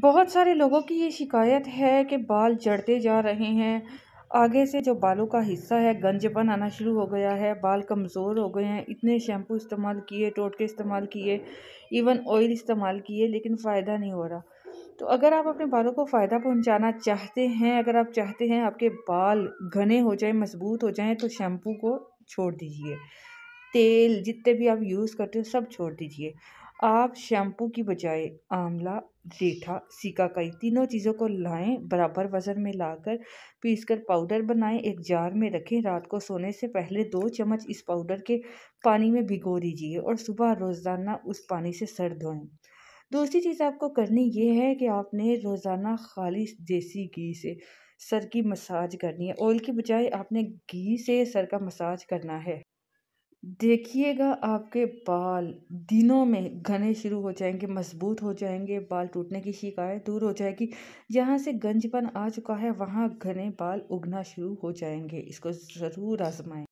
बहुत सारे लोगों की ये शिकायत है कि बाल जड़ते जा रहे हैं आगे से जो बालों का हिस्सा है गंजपन आना शुरू हो गया है बाल कमज़ोर हो गए हैं इतने शैम्पू इस्तेमाल किए टोटके इस्तेमाल किए इवन ऑयल इस्तेमाल किए लेकिन फ़ायदा नहीं हो रहा तो अगर आप अपने बालों को फ़ायदा पहुंचाना चाहते हैं अगर आप चाहते हैं आपके बाल घने हो जाएं मजबूत हो जाएं तो शैम्पू को छोड़ दीजिए तेल जितने भी आप यूज़ करते हो सब छोड़ दीजिए आप शैम्पू की बजाय आंवला रीठा कई तीनों चीज़ों को लाएं बराबर वज़न में लाकर पीसकर पाउडर बनाएं एक जार में रखें रात को सोने से पहले दो चम्मच इस पाउडर के पानी में भिगो दीजिए और सुबह रोज़ाना उस पानी से सर धोएं दूसरी चीज़ आपको करनी ये है कि आपने रोज़ाना खालिश देसी घी से सर की मसाज करनी है ऑयल की बजाय आपने घी से सर का मसाज करना है देखिएगा आपके बाल दिनों में घने शुरू हो जाएंगे मजबूत हो जाएंगे बाल टूटने की शिकायत दूर हो जाएगी जहाँ से गंजपन आ चुका है वहाँ घने बाल उगना शुरू हो जाएंगे इसको ज़रूर आजमाएं